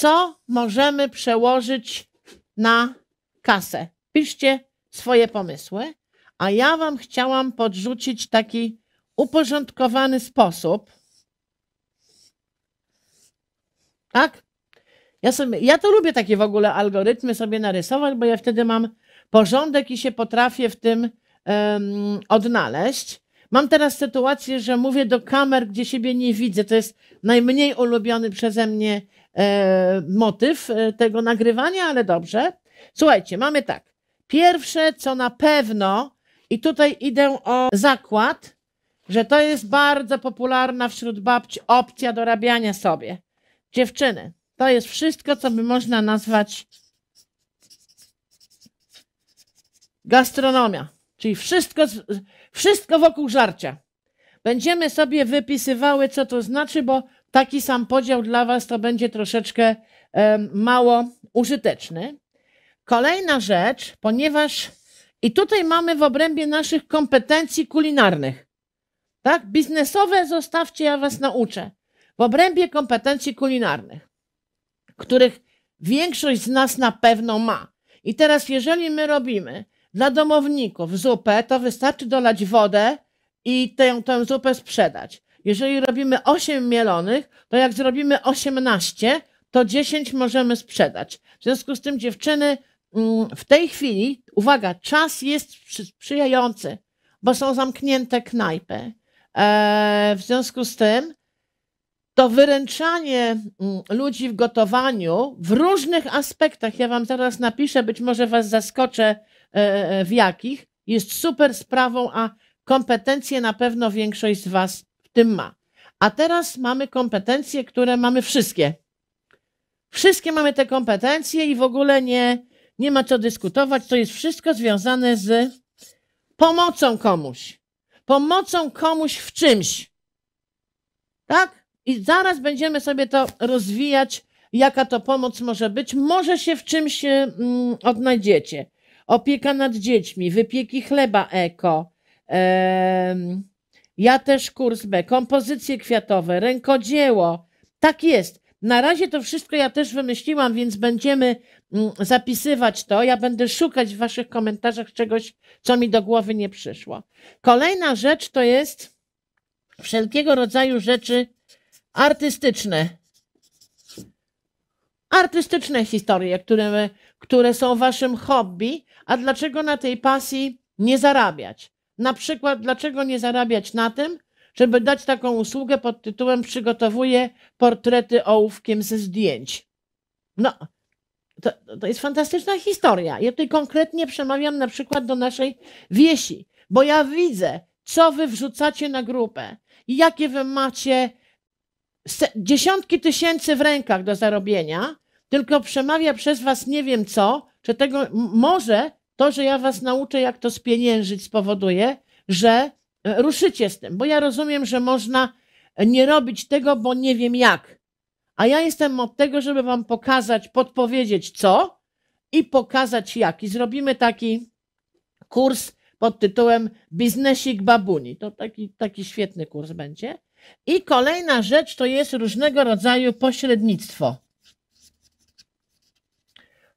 co możemy przełożyć na kasę. Piszcie swoje pomysły, a ja Wam chciałam podrzucić taki uporządkowany sposób. Tak? Ja, sobie, ja to lubię takie w ogóle algorytmy sobie narysować, bo ja wtedy mam porządek i się potrafię w tym um, odnaleźć. Mam teraz sytuację, że mówię do kamer, gdzie siebie nie widzę. To jest najmniej ulubiony przeze mnie E, motyw e, tego nagrywania, ale dobrze. Słuchajcie, mamy tak. Pierwsze, co na pewno, i tutaj idę o zakład, że to jest bardzo popularna wśród babci opcja dorabiania sobie. Dziewczyny, to jest wszystko, co by można nazwać gastronomia, czyli wszystko, wszystko wokół żarcia. Będziemy sobie wypisywały, co to znaczy, bo taki sam podział dla Was to będzie troszeczkę mało użyteczny. Kolejna rzecz, ponieważ i tutaj mamy w obrębie naszych kompetencji kulinarnych. Tak? Biznesowe zostawcie, ja Was nauczę. W obrębie kompetencji kulinarnych, których większość z nas na pewno ma. I teraz, jeżeli my robimy dla domowników zupę, to wystarczy dolać wodę i tę, tę zupę sprzedać. Jeżeli robimy 8 mielonych, to jak zrobimy 18, to 10 możemy sprzedać. W związku z tym, dziewczyny, mm, w tej chwili, uwaga, czas jest sprzyjający, bo są zamknięte knajpy. E, w związku z tym, to wyręczanie mm, ludzi w gotowaniu w różnych aspektach, ja Wam zaraz napiszę, być może Was zaskoczę e, e, w jakich, jest super sprawą, a kompetencje na pewno większość z Was tym ma. A teraz mamy kompetencje, które mamy wszystkie. Wszystkie mamy te kompetencje i w ogóle nie, nie ma co dyskutować. To jest wszystko związane z pomocą komuś. Pomocą komuś w czymś. Tak? I zaraz będziemy sobie to rozwijać, jaka to pomoc może być. Może się w czymś mm, odnajdziecie. Opieka nad dziećmi, wypieki chleba eko, ja też kurs B, kompozycje kwiatowe, rękodzieło. Tak jest. Na razie to wszystko ja też wymyśliłam, więc będziemy mm, zapisywać to. Ja będę szukać w Waszych komentarzach czegoś, co mi do głowy nie przyszło. Kolejna rzecz to jest wszelkiego rodzaju rzeczy artystyczne. Artystyczne historie, które, które są Waszym hobby, a dlaczego na tej pasji nie zarabiać? Na przykład, dlaczego nie zarabiać na tym, żeby dać taką usługę pod tytułem Przygotowuję portrety ołówkiem ze zdjęć. No, to, to jest fantastyczna historia. Ja tutaj konkretnie przemawiam na przykład do naszej wiesi, bo ja widzę, co wy wrzucacie na grupę i jakie wy macie dziesiątki tysięcy w rękach do zarobienia, tylko przemawia przez was nie wiem co, czy tego może to, że ja was nauczę, jak to spieniężyć, spowoduje, że e, ruszycie z tym, bo ja rozumiem, że można e, nie robić tego, bo nie wiem jak. A ja jestem od tego, żeby wam pokazać, podpowiedzieć co i pokazać jak. I zrobimy taki kurs pod tytułem Biznesik Babuni. To taki, taki świetny kurs będzie. I kolejna rzecz to jest różnego rodzaju pośrednictwo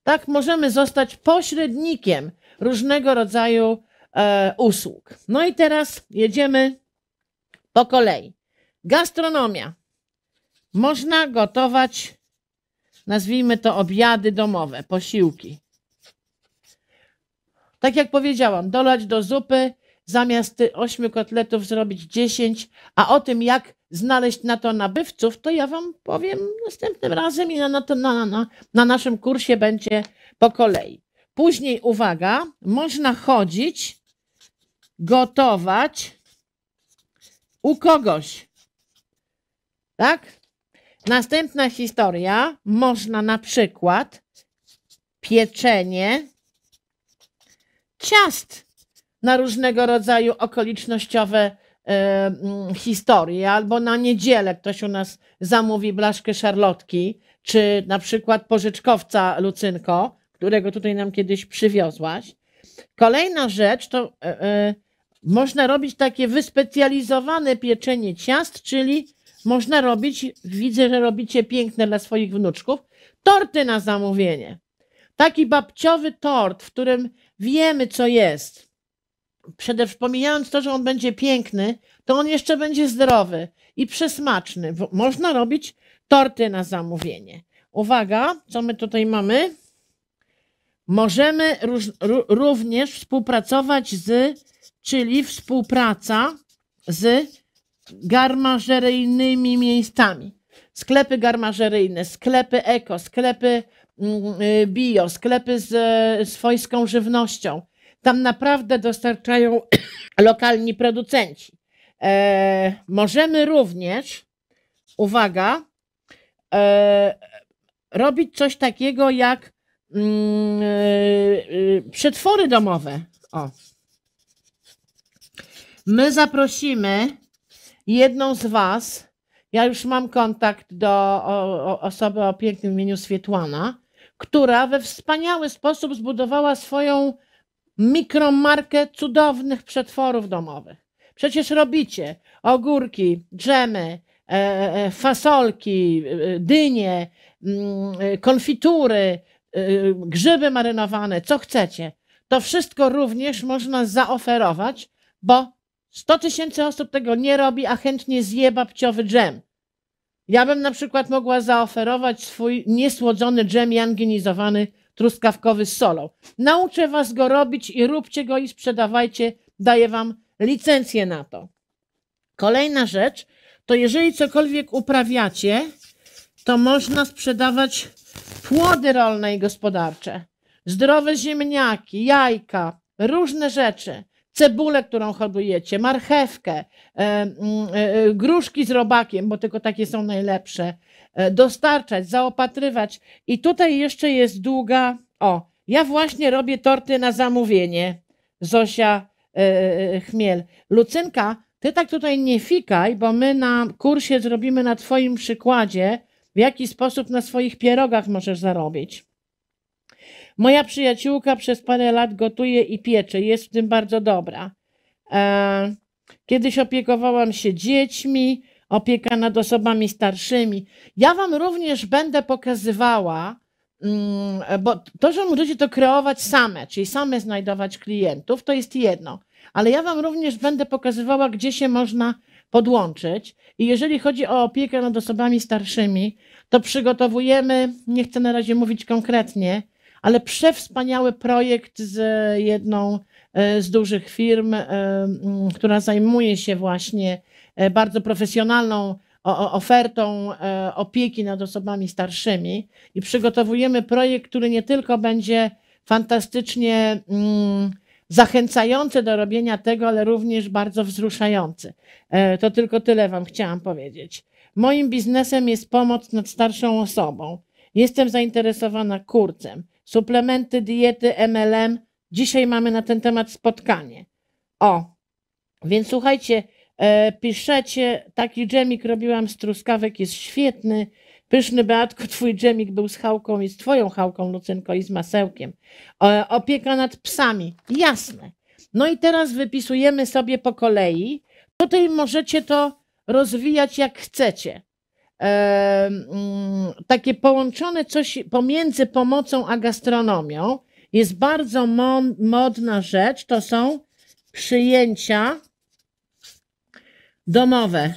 tak możemy zostać pośrednikiem różnego rodzaju e, usług. No i teraz jedziemy po kolei. Gastronomia. Można gotować, nazwijmy to obiady domowe, posiłki. Tak jak powiedziałam, dolać do zupy, zamiast 8 kotletów zrobić 10, a o tym, jak znaleźć na to nabywców, to ja Wam powiem następnym razem i na, na, to, na, na, na naszym kursie będzie po kolei. Później, uwaga, można chodzić, gotować u kogoś. Tak? Następna historia, można na przykład pieczenie ciast na różnego rodzaju okolicznościowe E, mm, historię, albo na niedzielę ktoś u nas zamówi blaszkę szarlotki, czy na przykład pożyczkowca Lucynko, którego tutaj nam kiedyś przywiozłaś. Kolejna rzecz to e, e, można robić takie wyspecjalizowane pieczenie ciast, czyli można robić, widzę, że robicie piękne dla swoich wnuczków, torty na zamówienie. Taki babciowy tort, w którym wiemy, co jest przede wszystkim to, że on będzie piękny, to on jeszcze będzie zdrowy i przesmaczny. Można robić torty na zamówienie. Uwaga, co my tutaj mamy? Możemy również współpracować z, czyli współpraca z garmażeryjnymi miejscami. Sklepy garmażeryjne, sklepy eko, sklepy mm, y, bio, sklepy z swojską żywnością tam naprawdę dostarczają lokalni producenci. E, możemy również, uwaga, e, robić coś takiego jak mm, e, przetwory domowe. O. My zaprosimy jedną z Was. Ja już mam kontakt do o, o osoby o pięknym imieniu Swietłana, która we wspaniały sposób zbudowała swoją mikromarkę cudownych przetworów domowych. Przecież robicie ogórki, dżemy, e, e, e, fasolki, dynie, mm, konfitury, grzyby marynowane, co chcecie. To wszystko również można zaoferować, bo 100 tysięcy osób tego nie robi, a chętnie zje babciowy dżem. Ja bym na przykład mogła zaoferować swój niesłodzony dżem janginizowany truskawkowy z solą. Nauczę was go robić i róbcie go i sprzedawajcie, daję wam licencję na to. Kolejna rzecz, to jeżeli cokolwiek uprawiacie, to można sprzedawać płody rolne i gospodarcze, zdrowe ziemniaki, jajka, różne rzeczy cebulę, którą hodujecie, marchewkę, e, mm, e, e, gruszki z robakiem, bo tylko takie są najlepsze, dostarczać, zaopatrywać. I tutaj jeszcze jest długa. O, ja właśnie robię torty na zamówienie. Zosia Chmiel. Lucynka, ty tak tutaj nie fikaj, bo my na kursie zrobimy na Twoim przykładzie, w jaki sposób na swoich pierogach możesz zarobić. Moja przyjaciółka przez parę lat gotuje i piecze, jest w tym bardzo dobra. E, kiedyś opiekowałam się dziećmi, opieka nad osobami starszymi. Ja Wam również będę pokazywała, mm, bo to, że możecie to kreować same, czyli same znajdować klientów, to jest jedno, ale ja Wam również będę pokazywała, gdzie się można podłączyć. I jeżeli chodzi o opiekę nad osobami starszymi, to przygotowujemy, nie chcę na razie mówić konkretnie, ale przewspaniały projekt z jedną e, z dużych firm, e, która zajmuje się właśnie e, bardzo profesjonalną ofertą opieki nad osobami starszymi i przygotowujemy projekt, który nie tylko będzie fantastycznie mm, zachęcający do robienia tego, ale również bardzo wzruszający. To tylko tyle Wam chciałam powiedzieć. Moim biznesem jest pomoc nad starszą osobą. Jestem zainteresowana kurcem suplementy diety MLM. Dzisiaj mamy na ten temat spotkanie. O, więc słuchajcie, e, piszecie, taki dżemik robiłam z truskawek, jest świetny. Pyszny Beatko, twój dżemik był z chałką i z twoją chałką, Lucynko, i z masełkiem. E, opieka nad psami, jasne. No i teraz wypisujemy sobie po kolei. Tutaj możecie to rozwijać jak chcecie. E, mm, takie połączone coś pomiędzy pomocą a gastronomią. Jest bardzo modna rzecz, to są przyjęcia domowe.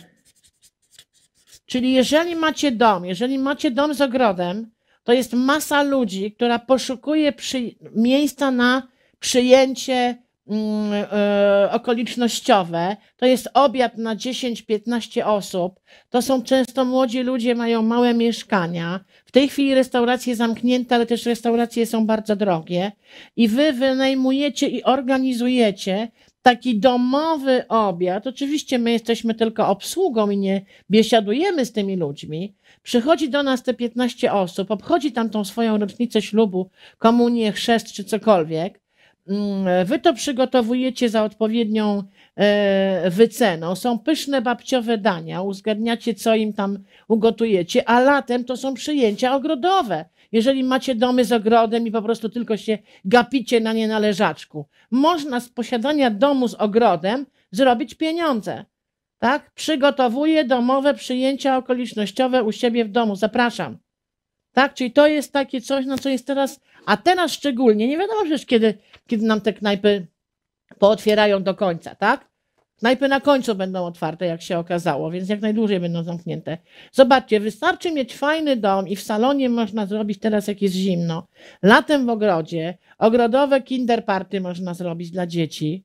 Czyli jeżeli macie dom, jeżeli macie dom z ogrodem, to jest masa ludzi, która poszukuje przy... miejsca na przyjęcie Mm, e, okolicznościowe, to jest obiad na 10-15 osób, to są często młodzi ludzie, mają małe mieszkania. W tej chwili restauracje zamknięte, ale też restauracje są bardzo drogie i wy wynajmujecie i organizujecie taki domowy obiad. Oczywiście my jesteśmy tylko obsługą i nie biesiadujemy z tymi ludźmi. Przychodzi do nas te 15 osób, obchodzi tam tą swoją rocznicę ślubu, komunię, chrzest czy cokolwiek Mm, e, wy to przygotowujecie za odpowiednią e, wyceną. Są pyszne babciowe dania, uzgadniacie, co im tam ugotujecie, a latem to są przyjęcia ogrodowe. Jeżeli macie domy z ogrodem i po prostu tylko się gapicie na nie na leżaczku, można z posiadania domu z ogrodem zrobić pieniądze. Tak? Przygotowuję domowe przyjęcia okolicznościowe u siebie w domu. Zapraszam. Tak, czyli to jest takie coś, no co jest teraz, a teraz szczególnie, nie wiadomo przecież kiedy, kiedy nam te knajpy pootwierają do końca, tak? Knajpy na końcu będą otwarte, jak się okazało, więc jak najdłużej będą zamknięte. Zobaczcie, wystarczy mieć fajny dom i w salonie można zrobić teraz, jak jest zimno. Latem w ogrodzie, ogrodowe kinderparty można zrobić dla dzieci.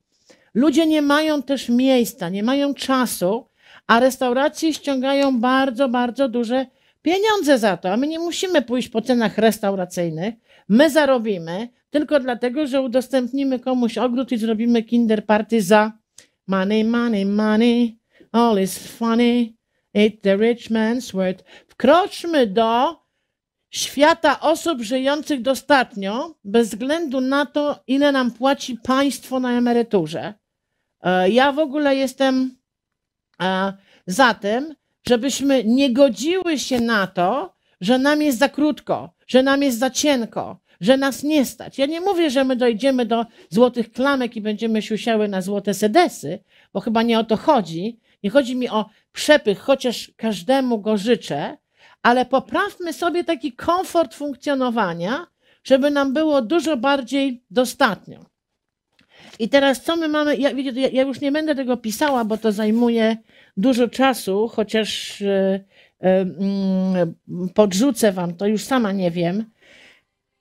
Ludzie nie mają też miejsca, nie mają czasu, a restauracje ściągają bardzo, bardzo duże pieniądze za to, a my nie musimy pójść po cenach restauracyjnych. My zarobimy tylko dlatego, że udostępnimy komuś ogród i zrobimy kinder party za money, money, money, all is funny, it the rich man's word. Wkroczmy do świata osób żyjących dostatnio, bez względu na to, ile nam płaci państwo na emeryturze. E, ja w ogóle jestem e, za tym, żebyśmy nie godziły się na to, że nam jest za krótko, że nam jest za cienko, że nas nie stać. Ja nie mówię, że my dojdziemy do złotych klamek i będziemy siusiały na złote sedesy, bo chyba nie o to chodzi. Nie chodzi mi o przepych, chociaż każdemu go życzę, ale poprawmy sobie taki komfort funkcjonowania, żeby nam było dużo bardziej dostatnio. I teraz co my mamy? Ja, ja, ja już nie będę tego pisała, bo to zajmuje dużo czasu, chociaż e, e, mm, podrzucę wam to, już sama nie wiem.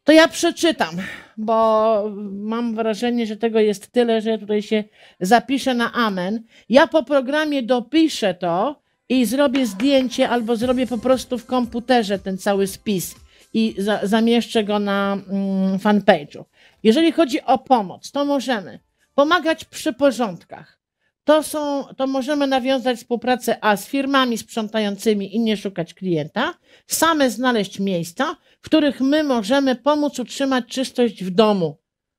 To ja przeczytam, bo mam wrażenie, że tego jest tyle, że tutaj się zapiszę na amen. Ja po programie dopiszę to i zrobię zdjęcie albo zrobię po prostu w komputerze ten cały spis i za, zamieszczę go na mm, fanpage'u. Jeżeli chodzi o pomoc, to możemy pomagać przy porządkach. To, są, to możemy nawiązać współpracę A z firmami sprzątającymi i nie szukać klienta, same znaleźć miejsca, w których my możemy pomóc utrzymać czystość w domu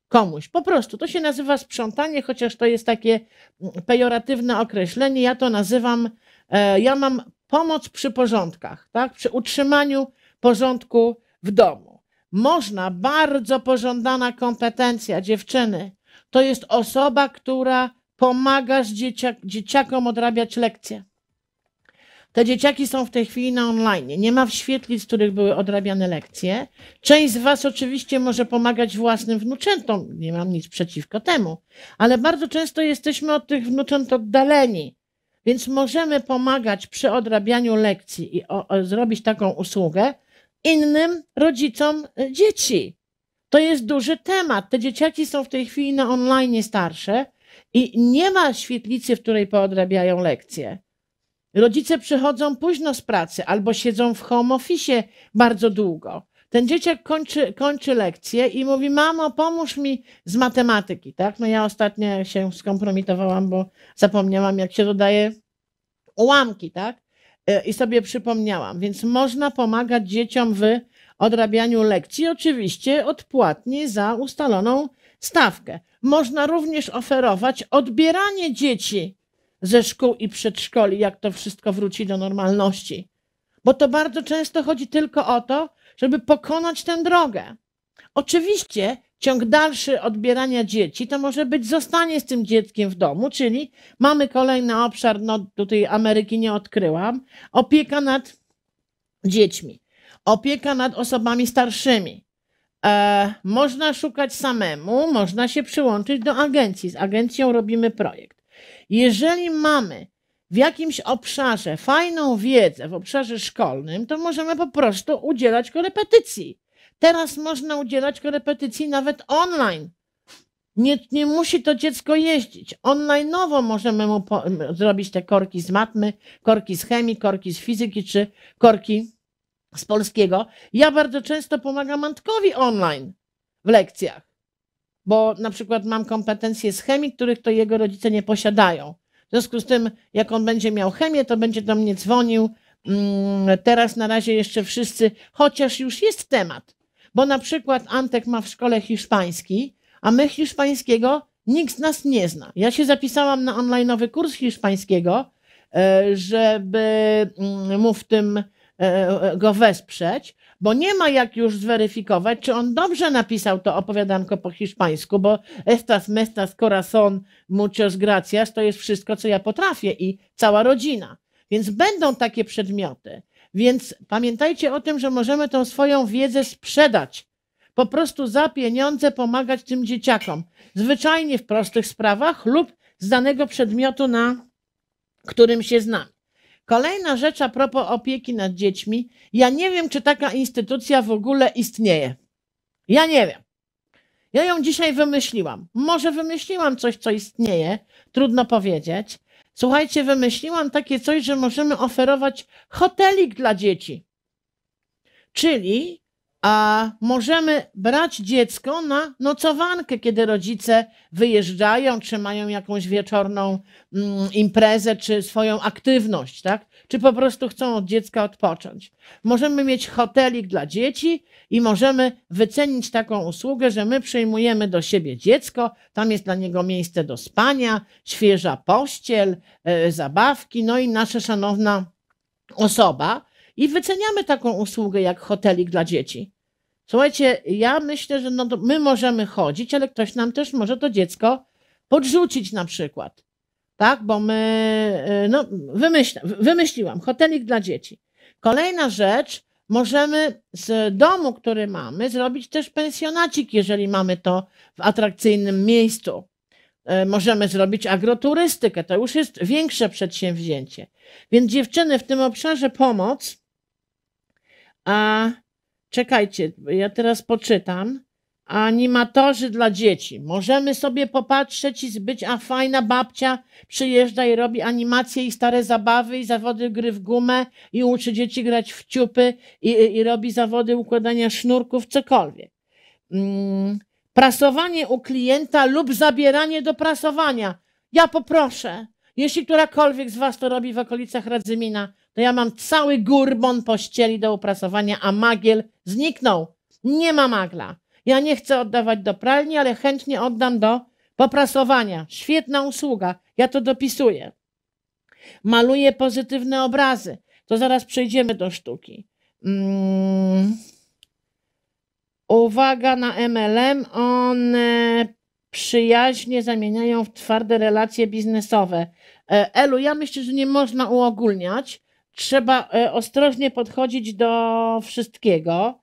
komuś. Po prostu to się nazywa sprzątanie, chociaż to jest takie mm, pejoratywne określenie. Ja to nazywam, e, ja mam pomoc przy porządkach, tak? przy utrzymaniu porządku w domu można, bardzo pożądana kompetencja dziewczyny, to jest osoba, która pomaga dzieciak, dzieciakom odrabiać lekcje. Te dzieciaki są w tej chwili na online. Nie ma świetlic, w których były odrabiane lekcje. Część z Was oczywiście może pomagać własnym wnuczętom. Nie mam nic przeciwko temu. Ale bardzo często jesteśmy od tych wnucząt oddaleni. Więc możemy pomagać przy odrabianiu lekcji i o, o, zrobić taką usługę, innym rodzicom y, dzieci. To jest duży temat. Te dzieciaki są w tej chwili na online starsze i nie ma świetlicy, w której poodrabiają lekcje. Rodzice przychodzą późno z pracy albo siedzą w home office bardzo długo. Ten dzieciak kończy, kończy lekcję i mówi: Mamo, pomóż mi z matematyki. Tak? No ja ostatnio się skompromitowałam, bo zapomniałam, jak się dodaje ułamki, tak? Y, i sobie przypomniałam. Więc można pomagać dzieciom w odrabianiu lekcji, oczywiście odpłatnie za ustaloną stawkę. Można również oferować odbieranie dzieci ze szkół i przedszkoli, jak to wszystko wróci do normalności. Bo to bardzo często chodzi tylko o to, żeby pokonać tę drogę. Oczywiście ciąg dalszy odbierania dzieci to może być zostanie z tym dzieckiem w domu, czyli mamy kolejny obszar, no tutaj Ameryki nie odkryłam, opieka nad dziećmi, opieka nad osobami starszymi. E, można szukać samemu, można się przyłączyć do agencji. Z agencją robimy projekt. Jeżeli mamy w jakimś obszarze fajną wiedzę, w obszarze szkolnym, to możemy po prostu udzielać korepetycji. Teraz można udzielać korepetycji nawet online. Nie, nie musi to dziecko jeździć. Onlineowo możemy mu po, zrobić te korki z matmy, korki z chemii, korki z fizyki czy korki z polskiego. Ja bardzo często pomagam Antkowi online w lekcjach, bo na przykład mam kompetencje z chemii, których to jego rodzice nie posiadają. W związku z tym, jak on będzie miał chemię, to będzie do mnie dzwonił. Mm, teraz na razie jeszcze wszyscy, chociaż już jest temat bo na przykład Antek ma w szkole hiszpański, a my hiszpańskiego nikt z nas nie zna. Ja się zapisałam na online kurs hiszpańskiego, e, żeby mm, mu w tym e, go wesprzeć, bo nie ma jak już zweryfikować, czy on dobrze napisał to opowiadanko po hiszpańsku, bo estas, mestas, corazon, muchos gracias to jest wszystko, co ja potrafię i cała rodzina. Więc będą takie przedmioty. Więc pamiętajcie o tym, że możemy tą swoją wiedzę sprzedać. Po prostu za pieniądze pomagać tym dzieciakom. Zwyczajnie w prostych sprawach lub z danego przedmiotu, na którym się znamy. Kolejna rzecz a propos opieki nad dziećmi. Ja nie wiem, czy taka instytucja w ogóle istnieje. Ja nie wiem. Ja ją dzisiaj wymyśliłam. Może wymyśliłam coś, co istnieje, trudno powiedzieć. Słuchajcie, wymyśliłam takie coś, że możemy oferować hotelik dla dzieci. Czyli a możemy brać dziecko na nocowankę, kiedy rodzice wyjeżdżają, czy mają jakąś wieczorną mm, imprezę, czy swoją aktywność, tak? Czy po prostu chcą od dziecka odpocząć. Możemy mieć hotelik dla dzieci i możemy wycenić taką usługę, że my przyjmujemy do siebie dziecko, tam jest dla niego miejsce do spania, świeża pościel, yy, zabawki, no i nasza szanowna osoba i wyceniamy taką usługę jak hotelik dla dzieci. Słuchajcie, ja myślę, że no my możemy chodzić, ale ktoś nam też może to dziecko podrzucić na przykład. Tak, bo my, y, no wymyśla, wymyśliłam, hotelik dla dzieci. Kolejna rzecz, możemy z domu, który mamy, zrobić też pensjonacik, jeżeli mamy to w atrakcyjnym miejscu. Y, możemy zrobić agroturystykę, to już jest większe przedsięwzięcie. Więc dziewczyny w tym obszarze pomoc a czekajcie, ja teraz poczytam. Animatorzy dla dzieci. Możemy sobie popatrzeć i zbyć. a fajna babcia przyjeżdża i robi animacje i stare zabawy i zawody gry w gumę i uczy dzieci grać w ciupy i, i, i robi zawody układania sznurków, cokolwiek. Mm. Prasowanie u klienta lub zabieranie do prasowania. Ja poproszę, jeśli którakolwiek z Was to robi w okolicach Radzymina, to ja mam cały gurbon pościeli do uprasowania, a magiel zniknął. Nie ma magla. Ja nie chcę oddawać do pralni, ale chętnie oddam do poprasowania. Świetna usługa. Ja to dopisuję. Maluję pozytywne obrazy. To zaraz przejdziemy do sztuki. Mm. Uwaga na MLM. One przyjaźnie zamieniają w twarde relacje biznesowe. E, Elu, ja myślę, że nie można uogólniać trzeba e, ostrożnie podchodzić do wszystkiego.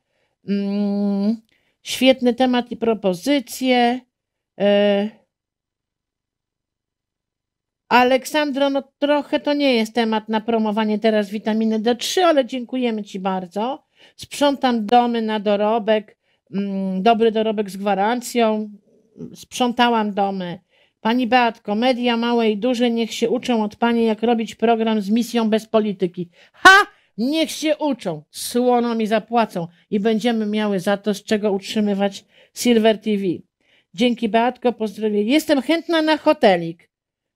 Mm, świetny temat i propozycje. E, Aleksandro, no trochę to nie jest temat na promowanie teraz witaminy D3, ale dziękujemy Ci bardzo. Sprzątam domy na dorobek, mm, dobry dorobek z gwarancją. Sprzątałam domy Pani Beatko, media małe i duże niech się uczą od Pani, jak robić program z misją bez polityki. Ha! Niech się uczą, słono mi zapłacą i będziemy miały za to, z czego utrzymywać Silver TV. Dzięki Beatko, pozdrowie. Jestem chętna na hotelik.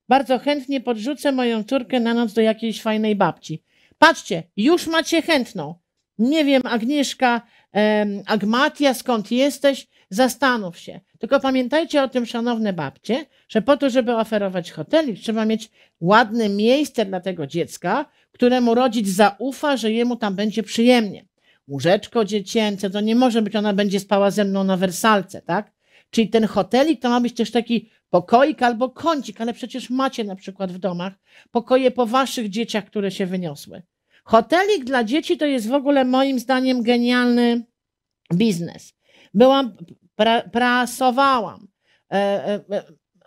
Bardzo chętnie podrzucę moją córkę na noc do jakiejś fajnej babci. Patrzcie, już macie chętną. Nie wiem, Agnieszka, em, Agmatia, skąd jesteś? Zastanów się. Tylko pamiętajcie o tym, szanowne babcie, że po to, żeby oferować hotelik, trzeba mieć ładne miejsce dla tego dziecka, któremu rodzic zaufa, że jemu tam będzie przyjemnie. Łóżeczko dziecięce, to nie może być, ona będzie spała ze mną na wersalce, tak? Czyli ten hotelik to ma być też taki pokoik albo kącik, ale przecież macie na przykład w domach pokoje po waszych dzieciach, które się wyniosły. Hotelik dla dzieci to jest w ogóle moim zdaniem genialny biznes. Byłam pra, prasowałam. E, e, e,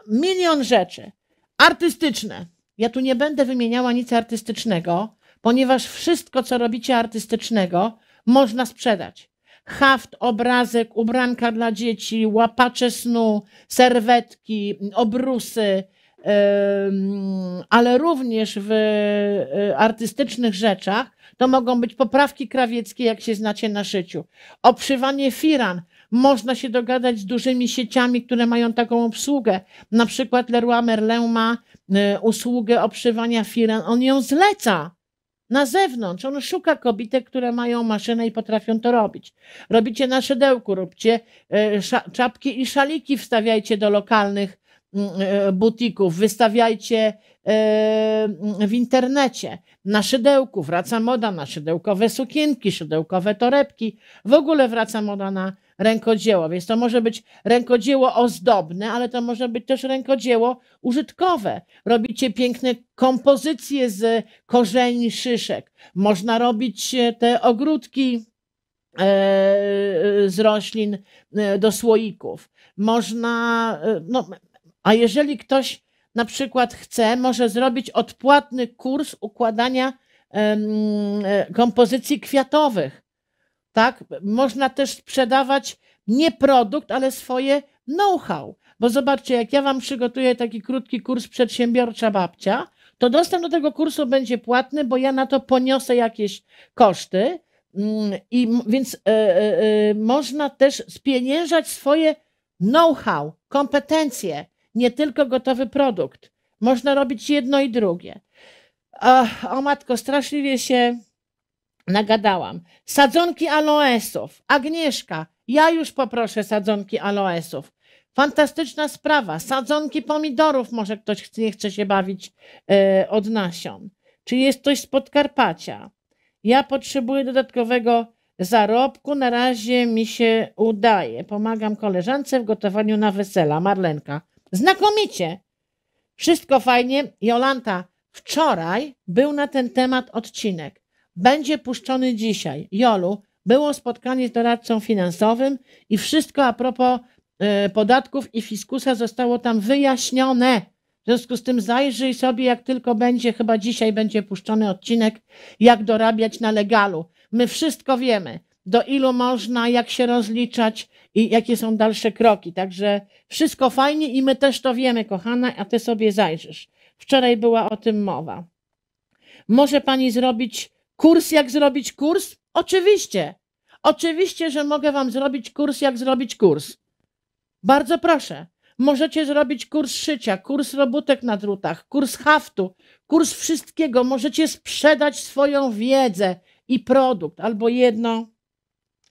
milion rzeczy. Artystyczne. Ja tu nie będę wymieniała nic artystycznego, ponieważ wszystko, co robicie artystycznego, można sprzedać. Haft, obrazek, ubranka dla dzieci, łapacze snu, serwetki, obrusy, ale również w artystycznych rzeczach to mogą być poprawki krawieckie, jak się znacie na szyciu, obszywanie firan, można się dogadać z dużymi sieciami, które mają taką obsługę. Na przykład Leroy Merlin ma y, usługę obszywania firan. On ją zleca na zewnątrz. On szuka kobitek, które mają maszynę i potrafią to robić. Robicie na szydełku, róbcie y, czapki i szaliki wstawiajcie do lokalnych y, butików, wystawiajcie w internecie, na szydełku, wraca moda na szydełkowe sukienki, szydełkowe torebki, w ogóle wraca moda na rękodzieło, więc to może być rękodzieło ozdobne, ale to może być też rękodzieło użytkowe. Robicie piękne kompozycje z korzeni szyszek. Można robić e, te ogródki e, z roślin e, do słoików. Można, no, a jeżeli ktoś na przykład chce, może zrobić odpłatny kurs układania kompozycji kwiatowych tak? Można też sprzedawać nie produkt, ale swoje know-how. Bo zobaczcie, jak ja Wam przygotuję taki krótki kurs przedsiębiorcza babcia, to dostęp do tego kursu będzie płatny, bo ja na to poniosę jakieś koszty. Mm, I więc y, y, y, można też spieniężać swoje know-how, kompetencje, nie tylko gotowy produkt. Można robić jedno i drugie. Ach, o matko, straszliwie się nagadałam. Sadzonki aloesów. Agnieszka, ja już poproszę sadzonki aloesów. Fantastyczna sprawa. Sadzonki pomidorów może ktoś nie chce się bawić e, od nasion. Czy jest ktoś z Podkarpacia? Ja potrzebuję dodatkowego zarobku. Na razie mi się udaje. Pomagam koleżance w gotowaniu na wesela. Marlenka. Znakomicie. Wszystko fajnie. Jolanta, wczoraj był na ten temat odcinek będzie puszczony dzisiaj. Jolu, było spotkanie z doradcą finansowym i wszystko a propos e, podatków i fiskusa zostało tam wyjaśnione. W związku z tym zajrzyj sobie, jak tylko będzie, chyba dzisiaj będzie puszczony odcinek, jak dorabiać na legalu. My wszystko wiemy, do ilu można, jak się rozliczać i jakie są dalsze kroki. Także wszystko fajnie i my też to wiemy, kochana, a ty sobie zajrzysz. Wczoraj była o tym mowa. Może pani zrobić Kurs, jak zrobić kurs? Oczywiście. Oczywiście, że mogę Wam zrobić kurs, jak zrobić kurs. Bardzo proszę. Możecie zrobić kurs szycia, kurs robótek na drutach, kurs haftu, kurs wszystkiego. Możecie sprzedać swoją wiedzę i produkt, albo jedno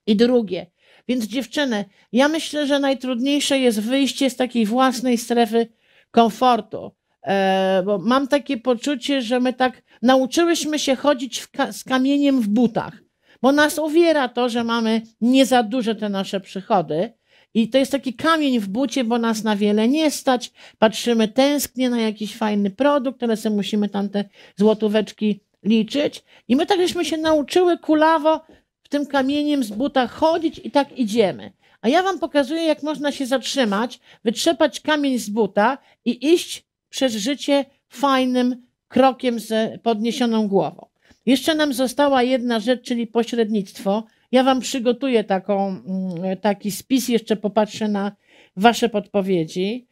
i drugie. Więc dziewczyny, ja myślę, że najtrudniejsze jest wyjście z takiej własnej strefy komfortu. E, bo mam takie poczucie, że my tak nauczyłyśmy się chodzić ka z kamieniem w butach, bo nas uwiera to, że mamy nie za duże te nasze przychody. I to jest taki kamień w bucie, bo nas na wiele nie stać. Patrzymy tęsknie na jakiś fajny produkt, ale sobie musimy tam te złotóweczki liczyć. I my tak żeśmy się nauczyły kulawo w tym kamieniem z buta chodzić i tak idziemy. A ja wam pokazuję, jak można się zatrzymać, wytrzepać kamień z buta i iść przez życie fajnym krokiem z podniesioną głową. Jeszcze nam została jedna rzecz, czyli pośrednictwo. Ja Wam przygotuję taką, mm, taki spis, jeszcze popatrzę na Wasze podpowiedzi.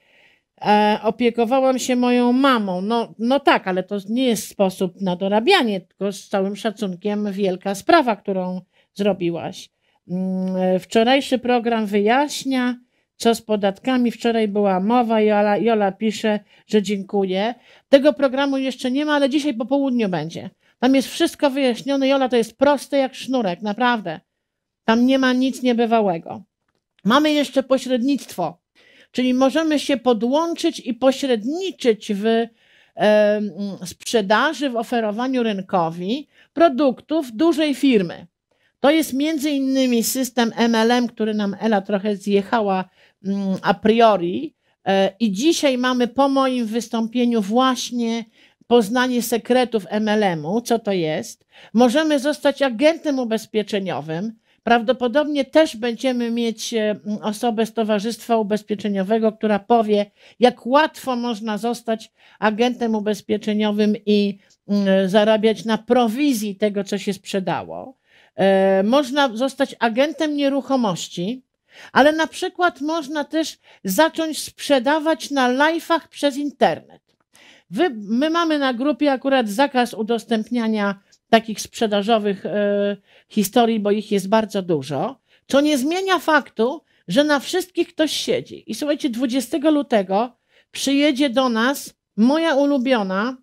E, opiekowałam się moją mamą. No, no tak, ale to nie jest sposób na dorabianie, tylko z całym szacunkiem wielka sprawa, którą zrobiłaś. Mm, e, wczorajszy program wyjaśnia, co z podatkami. Wczoraj była mowa, Jola, Jola pisze, że dziękuję. Tego programu jeszcze nie ma, ale dzisiaj po południu będzie. Tam jest wszystko wyjaśnione. Jola to jest proste jak sznurek, naprawdę. Tam nie ma nic niebywałego. Mamy jeszcze pośrednictwo, czyli możemy się podłączyć i pośredniczyć w e, sprzedaży, w oferowaniu rynkowi produktów dużej firmy. To jest między innymi system MLM, który nam Ela trochę zjechała Mm, a priori. E, I dzisiaj mamy po moim wystąpieniu właśnie poznanie sekretów MLM-u, co to jest. Możemy zostać agentem ubezpieczeniowym. Prawdopodobnie też będziemy mieć e, osobę z Towarzystwa Ubezpieczeniowego, która powie, jak łatwo można zostać agentem ubezpieczeniowym i zarabiać na prowizji tego, co się sprzedało. E, można zostać agentem nieruchomości, ale na przykład można też zacząć sprzedawać na live'ach przez internet. Wy, my mamy na grupie akurat zakaz udostępniania takich sprzedażowych y, historii, bo ich jest bardzo dużo, co nie zmienia faktu, że na wszystkich ktoś siedzi. I słuchajcie, 20 lutego przyjedzie do nas moja ulubiona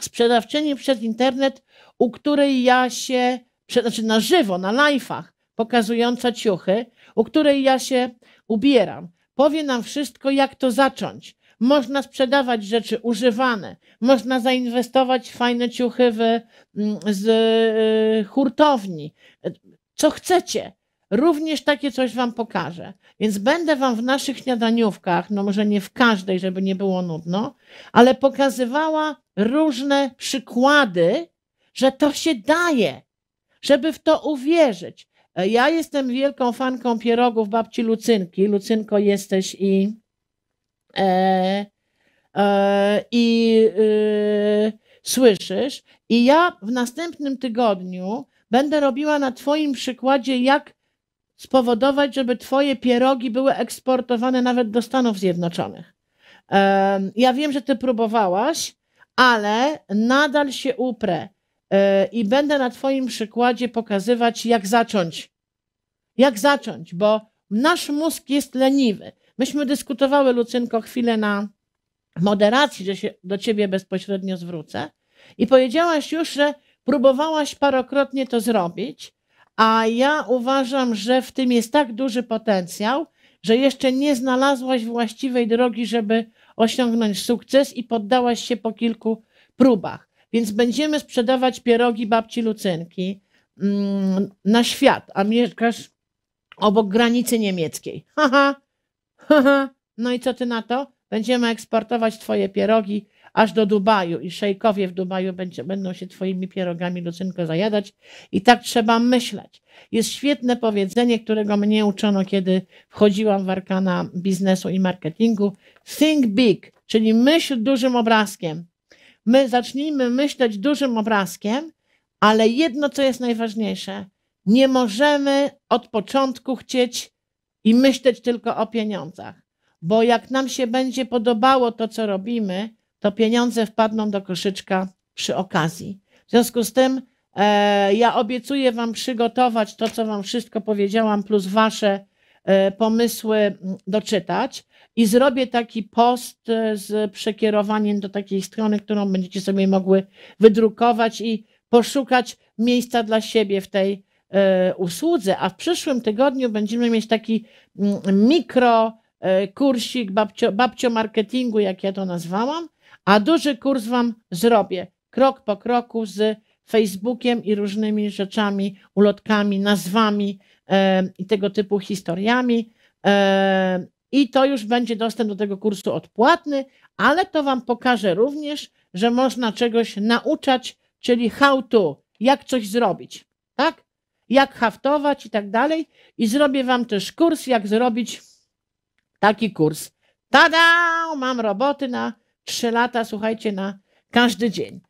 sprzedawczyni przez internet, u której ja się, znaczy na żywo, na live'ach, pokazująca ciuchy, u której ja się ubieram. Powie nam wszystko, jak to zacząć. Można sprzedawać rzeczy używane, można zainwestować w fajne ciuchy w, mm, z y, hurtowni. Co chcecie, również takie coś Wam pokażę. Więc będę Wam w naszych śniadaniówkach, no może nie w każdej, żeby nie było nudno, ale pokazywała różne przykłady, że to się daje, żeby w to uwierzyć, E, ja jestem wielką fanką pierogów babci Lucynki. Lucynko jesteś i e, e, i e, słyszysz. I ja w następnym tygodniu będę robiła na Twoim przykładzie, jak spowodować, żeby Twoje pierogi były eksportowane nawet do Stanów Zjednoczonych. E, ja wiem, że Ty próbowałaś, ale nadal się uprę. E, i będę na Twoim przykładzie pokazywać, jak zacząć. Jak zacząć, bo nasz mózg jest leniwy. Myśmy dyskutowały, Lucynko, chwilę na moderacji, że się do Ciebie bezpośrednio zwrócę. I powiedziałaś już, że próbowałaś parokrotnie to zrobić, a ja uważam, że w tym jest tak duży potencjał, że jeszcze nie znalazłaś właściwej drogi, żeby osiągnąć sukces i poddałaś się po kilku próbach. Więc będziemy sprzedawać pierogi babci Lucynki mm, na świat, a mieszkasz obok granicy niemieckiej. ha ha. no i co ty na to? Będziemy eksportować twoje pierogi aż do Dubaju i szejkowie w Dubaju będzie, będą się twoimi pierogami Lucynko zajadać i tak trzeba myśleć. Jest świetne powiedzenie, którego mnie uczono, kiedy wchodziłam w arkana biznesu i marketingu. Think big, czyli myśl dużym obrazkiem. My zacznijmy myśleć dużym obrazkiem, ale jedno, co jest najważniejsze, nie możemy od początku chcieć i myśleć tylko o pieniądzach, bo jak nam się będzie podobało to, co robimy, to pieniądze wpadną do koszyczka przy okazji. W związku z tym e, ja obiecuję Wam przygotować to, co Wam wszystko powiedziałam, plus Wasze e, pomysły mm, doczytać i zrobię taki post e, z przekierowaniem do takiej strony, którą będziecie sobie mogły wydrukować i poszukać miejsca dla siebie w tej e, usłudze. A w przyszłym tygodniu będziemy mieć taki mm, mikro e, kursik babcio, babcio marketingu, jak ja to nazwałam, a duży kurs Wam zrobię krok po kroku z Facebookiem i różnymi rzeczami, ulotkami, nazwami i tego typu historiami i to już będzie dostęp do tego kursu odpłatny, ale to Wam pokażę również, że można czegoś nauczać, czyli how to, jak coś zrobić, tak? Jak haftować i tak dalej. I zrobię Wam też kurs, jak zrobić taki kurs. Tada! Mam roboty na 3 lata, słuchajcie, na każdy dzień.